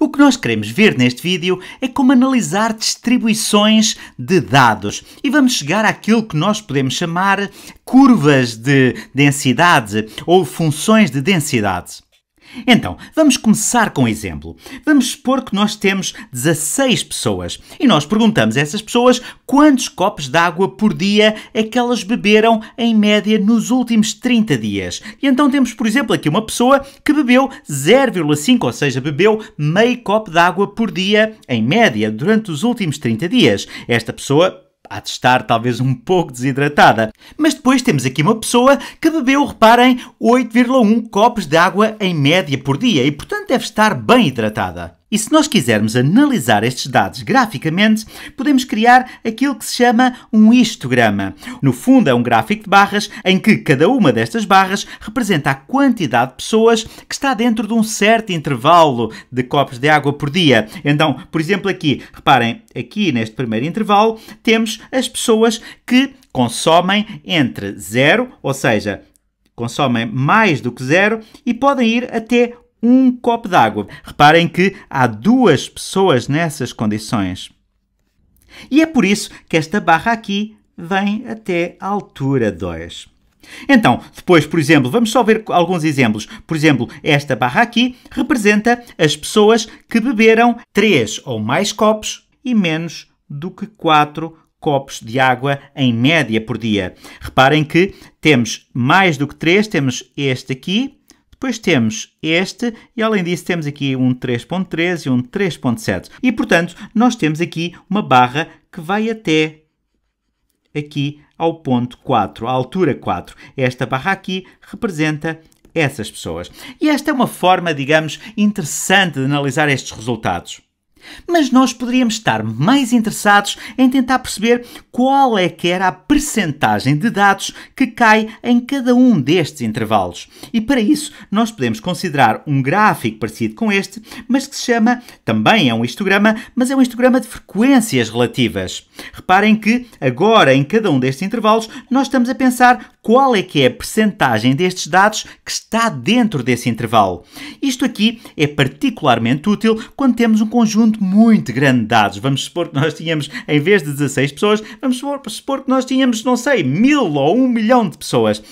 O que nós queremos ver neste vídeo é como analisar distribuições de dados e vamos chegar àquilo que nós podemos chamar curvas de densidade ou funções de densidade. Então, vamos começar com um exemplo. Vamos supor que nós temos 16 pessoas e nós perguntamos a essas pessoas quantos copos de água por dia é que elas beberam em média nos últimos 30 dias. E então temos, por exemplo, aqui uma pessoa que bebeu 0,5, ou seja, bebeu meio copo de água por dia em média durante os últimos 30 dias. Esta pessoa há de estar talvez um pouco desidratada. Mas depois temos aqui uma pessoa que bebeu, reparem, 8,1 copos de água em média por dia e, portanto, deve estar bem hidratada. E se nós quisermos analisar estes dados graficamente, podemos criar aquilo que se chama um histograma. No fundo, é um gráfico de barras em que cada uma destas barras representa a quantidade de pessoas que está dentro de um certo intervalo de copos de água por dia. Então, por exemplo, aqui, reparem, aqui neste primeiro intervalo, temos as pessoas que consomem entre zero, ou seja, consomem mais do que zero e podem ir até um copo d'água. Reparem que há duas pessoas nessas condições. E é por isso que esta barra aqui vem até a altura 2. Então, depois, por exemplo, vamos só ver alguns exemplos. Por exemplo, esta barra aqui representa as pessoas que beberam 3 ou mais copos e menos do que 4 copos de água em média por dia. Reparem que temos mais do que 3, temos este aqui, depois temos este e além disso temos aqui um 3.3 e um 3.7. E portanto, nós temos aqui uma barra que vai até aqui ao ponto 4, à altura 4. Esta barra aqui representa essas pessoas. E esta é uma forma, digamos, interessante de analisar estes resultados. Mas nós poderíamos estar mais interessados em tentar perceber qual é que era a percentagem de dados que cai em cada um destes intervalos. E para isso, nós podemos considerar um gráfico parecido com este, mas que se chama, também é um histograma, mas é um histograma de frequências relativas. Reparem que agora em cada um destes intervalos nós estamos a pensar qual é que é a percentagem destes dados que está dentro desse intervalo. Isto aqui é particularmente útil quando temos um conjunto muito grande de dados. Vamos supor que nós tínhamos, em vez de 16 pessoas, vamos supor, supor que nós tínhamos, não sei, mil ou um milhão de pessoas.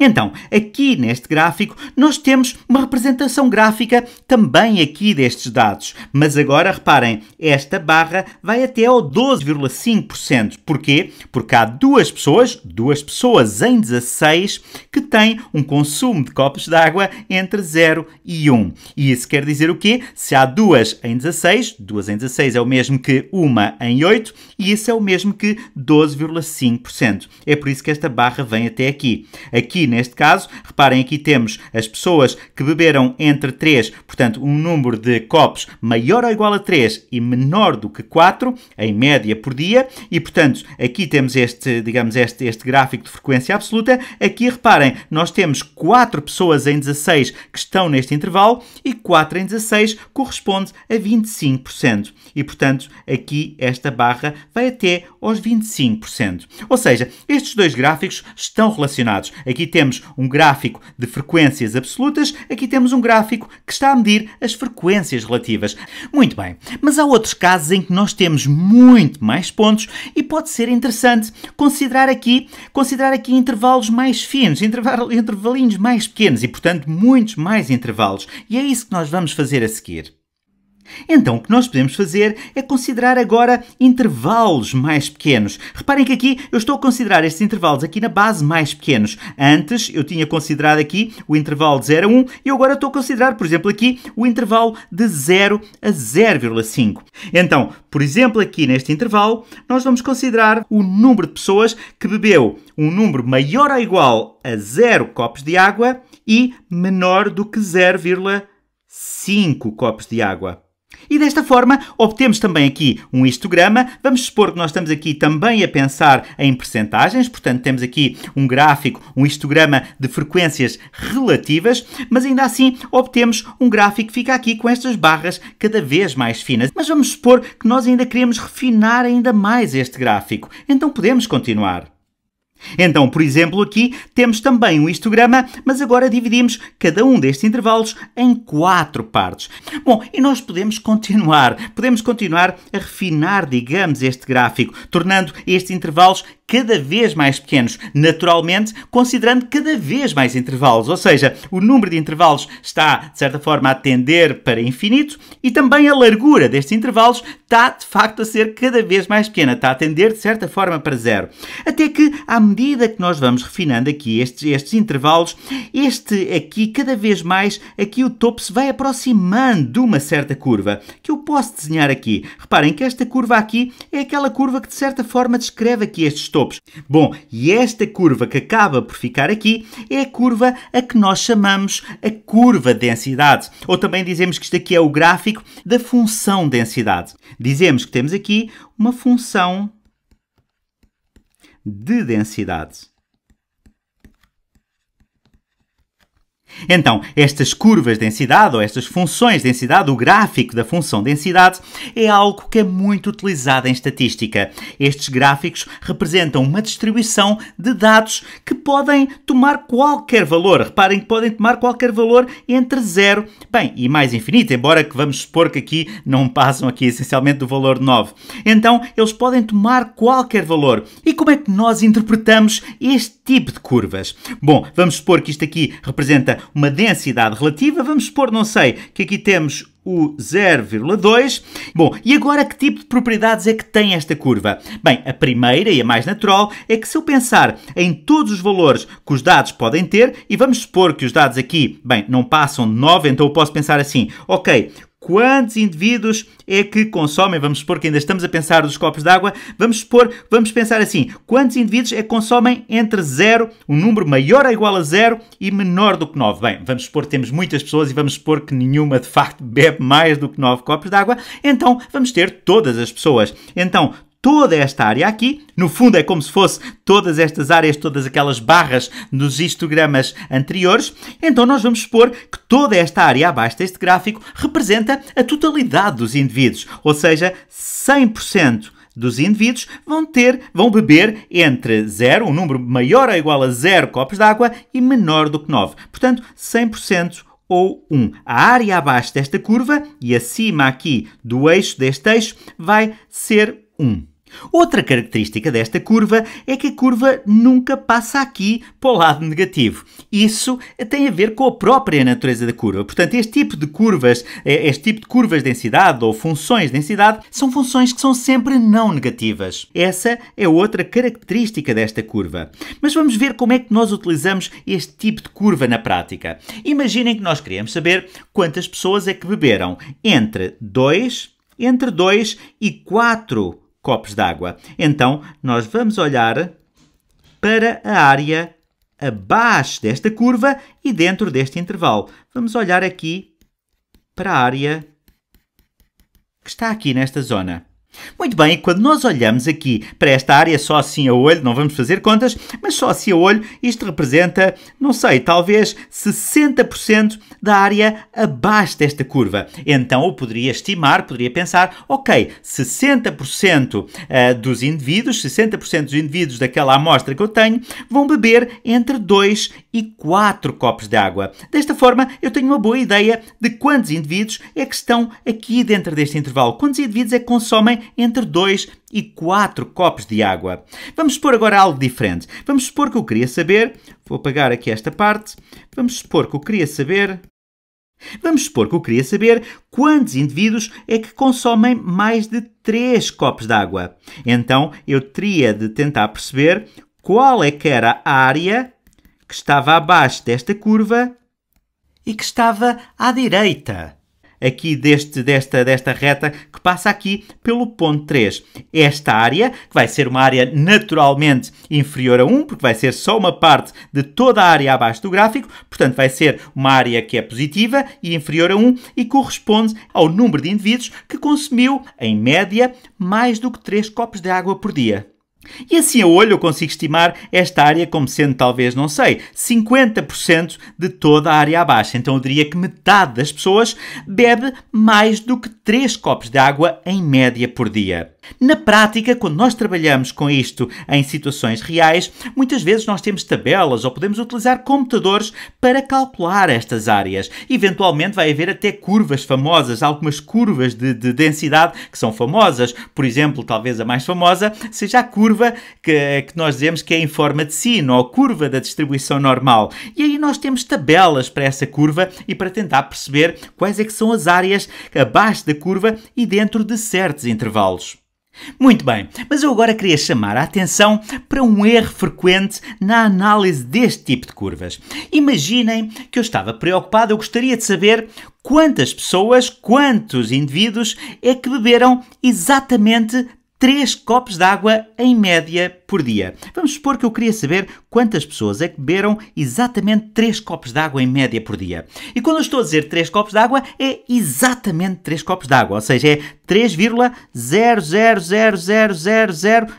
Então, aqui neste gráfico, nós temos uma representação gráfica também aqui destes dados. Mas agora, reparem, esta barra vai até ao 12,5%. Porquê? Porque há duas pessoas, duas pessoas em 16 6, que tem um consumo de copos de água entre 0 e 1. E isso quer dizer o quê? Se há 2 em 16, 2 em 16 é o mesmo que 1 em 8, e isso é o mesmo que 12,5%. É por isso que esta barra vem até aqui. Aqui, neste caso, reparem, aqui temos as pessoas que beberam entre 3, portanto, um número de copos maior ou igual a 3 e menor do que 4, em média por dia, e portanto, aqui temos este, digamos, este, este gráfico de frequência absoluta ajuda. Aqui é reparem, nós temos 4 pessoas em 16 que estão neste intervalo e 4 em 16 corresponde a 25%. E portanto, aqui esta barra vai até aos 25%. Ou seja, estes dois gráficos estão relacionados. Aqui temos um gráfico de frequências absolutas, aqui temos um gráfico que está a medir as frequências relativas. Muito bem, mas há outros casos em que nós temos muito mais pontos e pode ser interessante considerar aqui, considerar aqui intervalos intervalos mais finos, intervalos, intervalinhos mais pequenos e, portanto, muitos mais intervalos. E é isso que nós vamos fazer a seguir. Então, o que nós podemos fazer é considerar agora intervalos mais pequenos. Reparem que aqui eu estou a considerar estes intervalos aqui na base mais pequenos. Antes eu tinha considerado aqui o intervalo de 0 a 1 e agora estou a considerar, por exemplo, aqui o intervalo de 0 a 0,5. Então, por exemplo, aqui neste intervalo, nós vamos considerar o número de pessoas que bebeu um número maior ou igual a 0 copos de água e menor do que 0,5 copos de água. E desta forma, obtemos também aqui um histograma. Vamos supor que nós estamos aqui também a pensar em percentagens, portanto, temos aqui um gráfico, um histograma de frequências relativas, mas ainda assim obtemos um gráfico que fica aqui com estas barras cada vez mais finas. Mas vamos supor que nós ainda queremos refinar ainda mais este gráfico. Então podemos continuar. Então, por exemplo, aqui temos também um histograma, mas agora dividimos cada um destes intervalos em quatro partes. Bom, e nós podemos continuar, podemos continuar a refinar, digamos, este gráfico, tornando estes intervalos cada vez mais pequenos, naturalmente considerando cada vez mais intervalos, ou seja, o número de intervalos está, de certa forma, a tender para infinito e também a largura destes intervalos está, de facto, a ser cada vez mais pequena, está a tender, de certa forma, para zero. Até que, à medida que nós vamos refinando aqui estes, estes intervalos, este aqui, cada vez mais, aqui o topo se vai aproximando de uma certa curva, que eu posso desenhar aqui. Reparem que esta curva aqui é aquela curva que, de certa forma, descreve aqui estes topos. Bom, e esta curva que acaba por ficar aqui é a curva a que nós chamamos a curva de densidade, ou também dizemos que isto aqui é o gráfico da função densidade. Dizemos que temos aqui uma função de densidade. Então, estas curvas de densidade ou estas funções de densidade, o gráfico da função de densidade, é algo que é muito utilizado em estatística. Estes gráficos representam uma distribuição de dados que podem tomar qualquer valor. Reparem que podem tomar qualquer valor entre zero, bem, e mais infinito, embora que vamos supor que aqui não passam aqui essencialmente do valor 9. Então, eles podem tomar qualquer valor. E como é que nós interpretamos este tipo de curvas? Bom, vamos supor que isto aqui representa uma densidade relativa, vamos supor, não sei, que aqui temos o 0,2. Bom, e agora que tipo de propriedades é que tem esta curva? Bem, a primeira e a mais natural é que se eu pensar em todos os valores que os dados podem ter, e vamos supor que os dados aqui, bem, não passam de 9, então eu posso pensar assim, ok, Quantos indivíduos é que consomem? Vamos supor que ainda estamos a pensar dos copos d'água. Vamos supor, vamos pensar assim: quantos indivíduos é que consomem entre 0, um número maior ou igual a 0 e menor do que 9? Bem, vamos supor que temos muitas pessoas e vamos supor que nenhuma de facto bebe mais do que 9 copos d'água. Então vamos ter todas as pessoas. Então toda esta área aqui. No fundo, é como se fosse todas estas áreas, todas aquelas barras nos histogramas anteriores. Então, nós vamos supor que toda esta área abaixo deste gráfico representa a totalidade dos indivíduos, ou seja, 100% dos indivíduos vão ter, vão beber entre 0, um número maior ou igual a 0 copos de água e menor do que 9. Portanto, 100% ou 1. A área abaixo desta curva e acima aqui do eixo deste eixo vai ser 1. Outra característica desta curva é que a curva nunca passa aqui para o lado negativo. Isso tem a ver com a própria natureza da curva. Portanto, este tipo de curvas, eh, este tipo de curvas de densidade ou funções de densidade, são funções que são sempre não negativas. Essa é outra característica desta curva. Mas vamos ver como é que nós utilizamos este tipo de curva na prática. Imaginem que nós queríamos saber quantas pessoas é que beberam entre 2, entre 2 e 4 copos d'água. Então, nós vamos olhar para a área abaixo desta curva e dentro deste intervalo. Vamos olhar aqui para a área que está aqui nesta zona. Muito bem, quando nós olhamos aqui para esta área só assim a olho, não vamos fazer contas, mas só assim a olho, isto representa, não sei, talvez 60% da área abaixo desta curva. Então eu poderia estimar, poderia pensar, ok, 60% eh, dos indivíduos, 60% dos indivíduos daquela amostra que eu tenho, vão beber entre 2 e 4 copos de água. Desta forma, eu tenho uma boa ideia de quantos indivíduos é que estão aqui dentro deste intervalo, quantos indivíduos é que consomem entre 2 e 4 copos de água. Vamos supor agora algo diferente. Vamos supor que eu queria saber, vou apagar aqui esta parte, vamos supor que eu queria saber Vamos supor que eu queria saber quantos indivíduos é que consomem mais de 3 copos de água. Então eu teria de tentar perceber qual é que era a área que estava abaixo desta curva e que estava à direita. Aqui deste, desta, desta reta que passa aqui pelo ponto 3. Esta área, que vai ser uma área naturalmente inferior a 1, porque vai ser só uma parte de toda a área abaixo do gráfico, portanto vai ser uma área que é positiva e inferior a 1 e corresponde ao número de indivíduos que consumiu, em média, mais do que 3 copos de água por dia. E assim a olho eu consigo estimar esta área como sendo, talvez, não sei, 50% de toda a área abaixo. Então eu diria que metade das pessoas bebe mais do que 3 copos de água em média por dia. Na prática, quando nós trabalhamos com isto em situações reais, muitas vezes nós temos tabelas ou podemos utilizar computadores para calcular estas áreas. Eventualmente vai haver até curvas famosas, algumas curvas de, de densidade que são famosas. Por exemplo, talvez a mais famosa seja a curva que, que nós dizemos que é em forma de sino ou curva da distribuição normal. E aí nós temos tabelas para essa curva e para tentar perceber quais é que são as áreas abaixo da curva e dentro de certos intervalos. Muito bem, mas eu agora queria chamar a atenção para um erro frequente na análise deste tipo de curvas. Imaginem que eu estava preocupado, eu gostaria de saber quantas pessoas, quantos indivíduos é que beberam exatamente 3 copos de água em média por dia. Vamos supor que eu queria saber quantas pessoas é que beberam exatamente 3 copos de água em média por dia. E quando eu estou a dizer 3 copos de água, é exatamente 3 copos de água, ou seja, é 3,000000.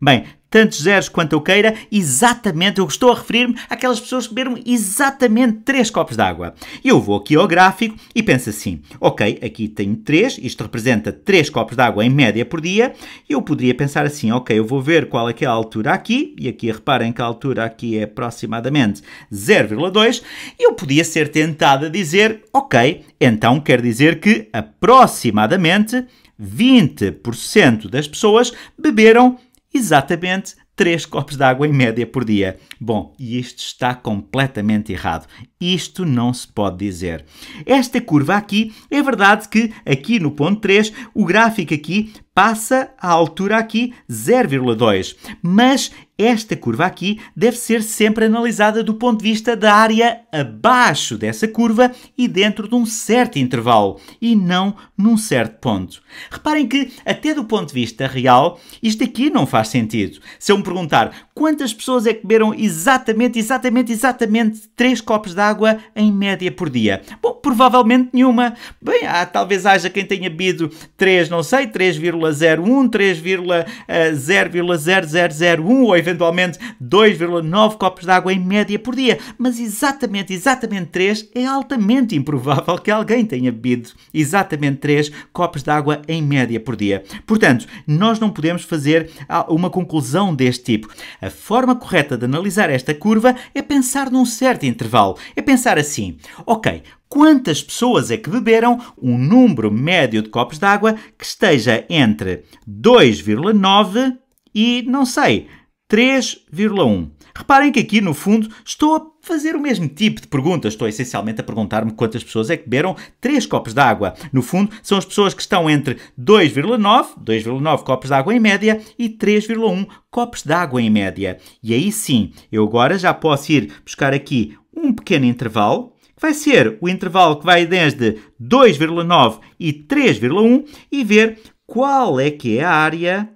Bem, tantos zeros quanto eu queira, exatamente, eu estou a referir-me àquelas pessoas que beberam exatamente 3 copos de água. Eu vou aqui ao gráfico e penso assim, ok, aqui tenho 3, isto representa 3 copos de água em média por dia, eu poderia pensar assim, ok, eu vou ver qual é, é a altura altura aqui, e aqui reparem que a altura aqui é aproximadamente 0,2, eu podia ser tentado a dizer, ok, então quer dizer que aproximadamente 20% das pessoas beberam exatamente 3 copos de água em média por dia. Bom, e isto está completamente errado. Isto não se pode dizer. Esta curva aqui, é verdade que aqui no ponto 3, o gráfico aqui passa a altura aqui 0,2. Mas esta curva aqui deve ser sempre analisada do ponto de vista da área abaixo dessa curva e dentro de um certo intervalo e não num certo ponto. Reparem que, até do ponto de vista real, isto aqui não faz sentido. Se eu me perguntar quantas pessoas é que beberam exatamente, exatamente, exatamente 3 copos de água em média por dia? Bom, provavelmente nenhuma. Bem, há, talvez haja quem tenha bebido 3, não sei, 3,01, 3,00001 ou eventualmente 2,9 copos de água em média por dia. Mas exatamente, exatamente 3 é altamente improvável que alguém tenha bebido exatamente 3 copos de água em média por dia. Portanto, nós não podemos fazer ah, uma conclusão deste tipo. A a forma correta de analisar esta curva é pensar num certo intervalo. É pensar assim: ok, quantas pessoas é que beberam um número médio de copos de água que esteja entre 2,9 e, não sei, 3,1. Reparem que aqui, no fundo, estou a fazer o mesmo tipo de pergunta. Estou essencialmente a perguntar-me quantas pessoas é que beberam 3 copos de água. No fundo, são as pessoas que estão entre 2,9, 2,9 copos de água em média e 3,1 copos de água em média. E aí sim, eu agora já posso ir buscar aqui um pequeno intervalo que vai ser o intervalo que vai desde 2,9 e 3,1 e ver qual é que é a área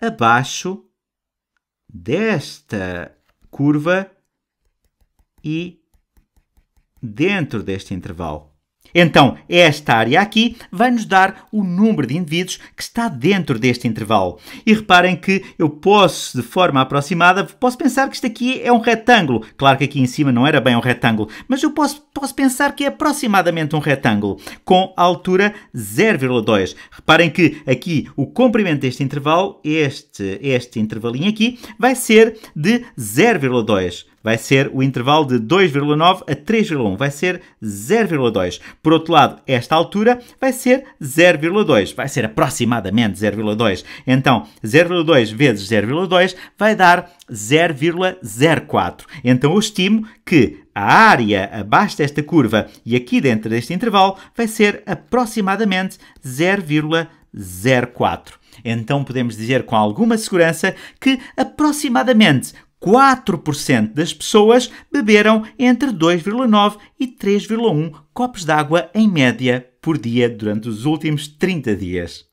abaixo desta curva e dentro deste intervalo. Então, esta área aqui vai nos dar o número de indivíduos que está dentro deste intervalo. E reparem que eu posso, de forma aproximada, posso pensar que isto aqui é um retângulo. Claro que aqui em cima não era bem um retângulo, mas eu posso, posso pensar que é aproximadamente um retângulo, com altura 0,2. Reparem que aqui o comprimento deste intervalo, este, este intervalinho aqui, vai ser de 0,2 vai ser o intervalo de 2,9 a 3,1, vai ser 0,2. Por outro lado, esta altura vai ser 0,2, vai ser aproximadamente 0,2. Então, 0,2 vezes 0,2 vai dar 0,04. Então, eu estimo que a área abaixo desta curva e aqui dentro deste intervalo vai ser aproximadamente 0,04. Então podemos dizer com alguma segurança que aproximadamente 4% das pessoas beberam entre 2,9 e 3,1 copos d'água em média por dia durante os últimos 30 dias.